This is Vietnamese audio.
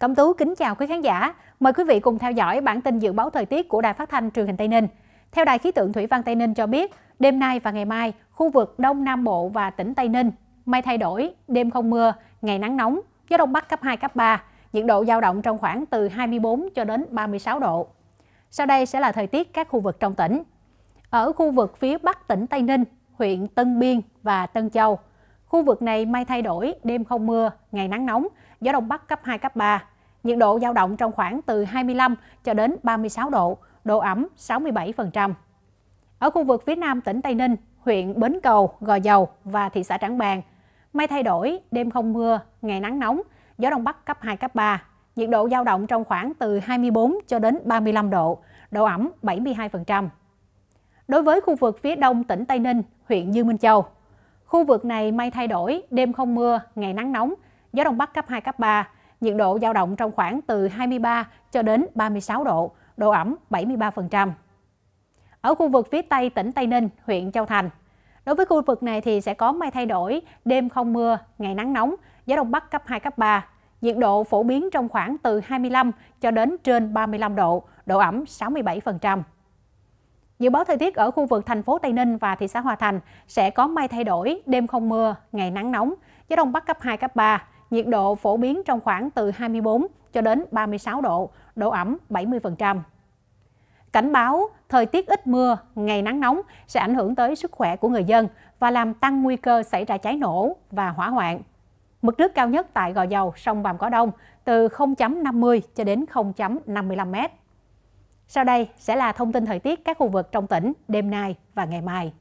Cẩm Tú kính chào quý khán giả. Mời quý vị cùng theo dõi bản tin dự báo thời tiết của Đài Phát thanh Truyền hình Tây Ninh. Theo Đài khí tượng Thủy văn Tây Ninh cho biết, đêm nay và ngày mai, khu vực Đông Nam Bộ và tỉnh Tây Ninh mây thay đổi, đêm không mưa, ngày nắng nóng, gió đông bắc cấp 2 cấp 3, nhiệt độ dao động trong khoảng từ 24 cho đến 36 độ. Sau đây sẽ là thời tiết các khu vực trong tỉnh. Ở khu vực phía bắc tỉnh Tây Ninh, huyện Tân Biên và Tân Châu, Khu vực này may thay đổi, đêm không mưa, ngày nắng nóng, gió đông bắc cấp 2 cấp 3. Nhiệt độ dao động trong khoảng từ 25 cho đến 36 độ, độ ẩm 67%. Ở khu vực phía nam tỉnh Tây Ninh, huyện Bến Cầu, Gò Dầu và thị xã Trảng Bàng, may thay đổi, đêm không mưa, ngày nắng nóng, gió đông bắc cấp 2 cấp 3. Nhiệt độ dao động trong khoảng từ 24 cho đến 35 độ, độ ẩm 72%. Đối với khu vực phía đông tỉnh Tây Ninh, huyện Dương Minh Châu, Khu vực này mây thay đổi, đêm không mưa, ngày nắng nóng, gió đông bắc cấp 2 cấp 3, nhiệt độ dao động trong khoảng từ 23 cho đến 36 độ, độ ẩm 73%. Ở khu vực phía Tây tỉnh Tây Ninh, huyện Châu Thành, đối với khu vực này thì sẽ có mây thay đổi, đêm không mưa, ngày nắng nóng, gió đông bắc cấp 2 cấp 3, nhiệt độ phổ biến trong khoảng từ 25 cho đến trên 35 độ, độ ẩm 67%. Dự báo thời tiết ở khu vực thành phố Tây Ninh và thị xã Hòa Thành sẽ có mây thay đổi, đêm không mưa, ngày nắng nóng, gió đông bắc cấp 2, cấp 3, nhiệt độ phổ biến trong khoảng từ 24 cho đến 36 độ, độ ẩm 70%. Cảnh báo thời tiết ít mưa, ngày nắng nóng sẽ ảnh hưởng tới sức khỏe của người dân và làm tăng nguy cơ xảy ra cháy nổ và hỏa hoạn. Mực nước cao nhất tại Gò Dầu, sông Vàm Cỏ Đông từ 0.50 cho đến 0.55 mét. Sau đây sẽ là thông tin thời tiết các khu vực trong tỉnh đêm nay và ngày mai.